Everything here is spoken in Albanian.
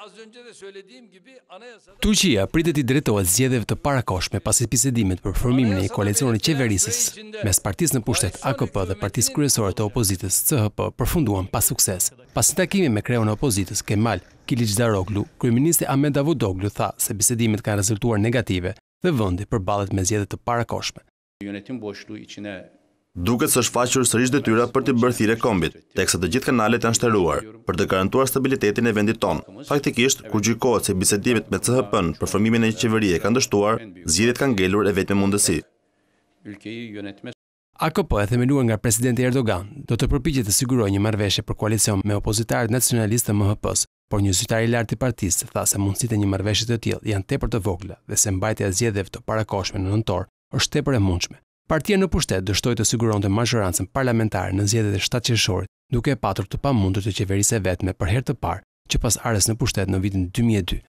Az önce de söylediğim gibi Turqia pritet i drejtohet zgjedhjeve të parakoshme pas pisedimet për formimin e koalicionit qeverisës mes partisë në pushtet AKP dhe partisë kryesore të opozitës CHP përfunduan pas sukses. Pas në takimi me kreun e opozitës Kemal Kilic Daroglu, kryeministi Ahmed Davudoglu tha se pisedimet ka rezultuar negative dhe vëndi për balet me zjedhe të parakoshme duke së shfaqur sërish detyra për të bërthire kombit, tekse të gjithë kanalet janë shteruar, për të garantuar stabilitetin e vendit tonë. Faktikisht, kur gjykojt se bisedimit me CHP-në për formimin e një qeverie kanë dështuar, zjedit kanë gelur e vetëme mundësi. po e themeluar nga presidenti Erdogan do të përpikje të siguroj një marveshe për koalicion me opozitarët nacionalistë të MHP-së, por një zytari lartë i partistë tha se mundësit e një marveshe të tjilë janë tepër të vogla dhe se mbajtja zjedhev të parakoshme në nëntor është tepër e mundshme. Partia në pushtet dështoi të siguronte majorancën parlamentare në zgjedhjet e 7 shtatorit, duke e patur të pamundur të qeverisë vetme për herë të parë që pas ares në pushtet në vitin 2002.